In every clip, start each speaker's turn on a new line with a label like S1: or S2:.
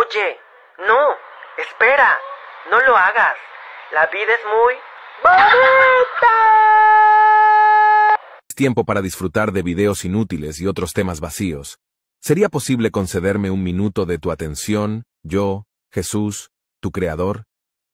S1: Oye, no, espera, no lo hagas. La vida es muy bonita. Es tiempo para disfrutar de videos inútiles y otros temas vacíos. ¿Sería posible concederme un minuto de tu atención, yo, Jesús, tu Creador?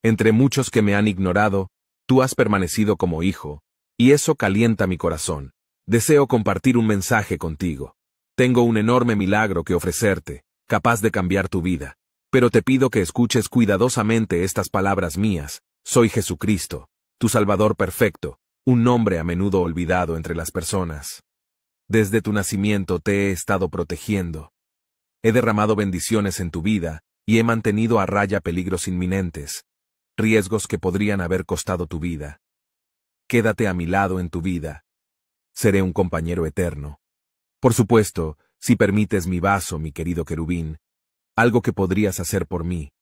S1: Entre muchos que me han ignorado, tú has permanecido como hijo, y eso calienta mi corazón. Deseo compartir un mensaje contigo. Tengo un enorme milagro que ofrecerte capaz de cambiar tu vida. Pero te pido que escuches cuidadosamente estas palabras mías. Soy Jesucristo, tu Salvador perfecto, un nombre a menudo olvidado entre las personas. Desde tu nacimiento te he estado protegiendo. He derramado bendiciones en tu vida, y he mantenido a raya peligros inminentes, riesgos que podrían haber costado tu vida. Quédate a mi lado en tu vida. Seré un compañero eterno. Por supuesto, si permites mi vaso, mi querido querubín, algo que podrías hacer por mí.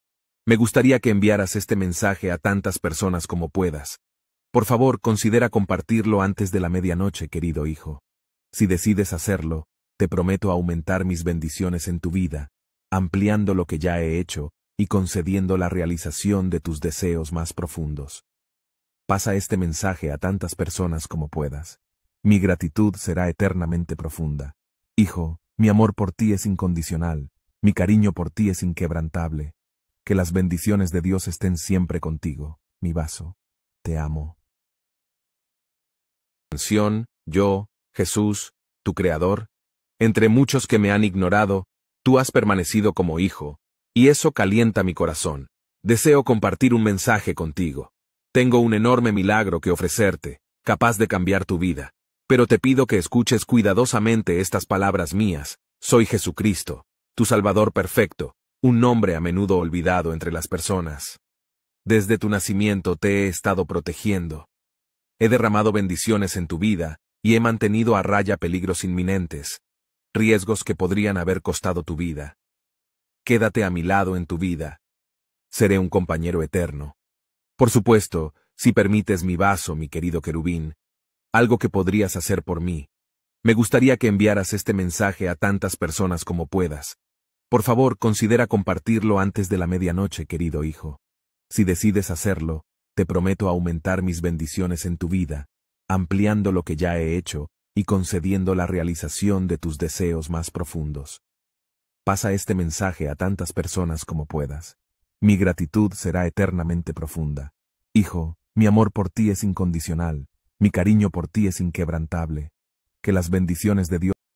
S1: Me gustaría que enviaras este mensaje a tantas personas como puedas. Por favor, considera compartirlo antes de la medianoche, querido hijo. Si decides hacerlo, te prometo aumentar mis bendiciones en tu vida, ampliando lo que ya he hecho y concediendo la realización de tus deseos más profundos. Pasa este mensaje a tantas personas como puedas. Mi gratitud será eternamente profunda. Hijo, mi amor por ti es incondicional, mi cariño por ti es inquebrantable. Que las bendiciones de Dios estén siempre contigo, mi vaso. Te amo. Canción, yo, Jesús, tu Creador, entre muchos que me han ignorado, tú has permanecido como hijo, y eso calienta mi corazón. Deseo compartir un mensaje contigo. Tengo un enorme milagro que ofrecerte, capaz de cambiar tu vida. Pero te pido que escuches cuidadosamente estas palabras mías. Soy Jesucristo, tu Salvador perfecto, un nombre a menudo olvidado entre las personas. Desde tu nacimiento te he estado protegiendo. He derramado bendiciones en tu vida y he mantenido a raya peligros inminentes, riesgos que podrían haber costado tu vida. Quédate a mi lado en tu vida. Seré un compañero eterno. Por supuesto, si permites mi vaso, mi querido querubín, algo que podrías hacer por mí. Me gustaría que enviaras este mensaje a tantas personas como puedas. Por favor, considera compartirlo antes de la medianoche, querido hijo. Si decides hacerlo, te prometo aumentar mis bendiciones en tu vida, ampliando lo que ya he hecho y concediendo la realización de tus deseos más profundos. Pasa este mensaje a tantas personas como puedas. Mi gratitud será eternamente profunda. Hijo, mi amor por ti es incondicional, mi cariño por ti es inquebrantable. Que las bendiciones de Dios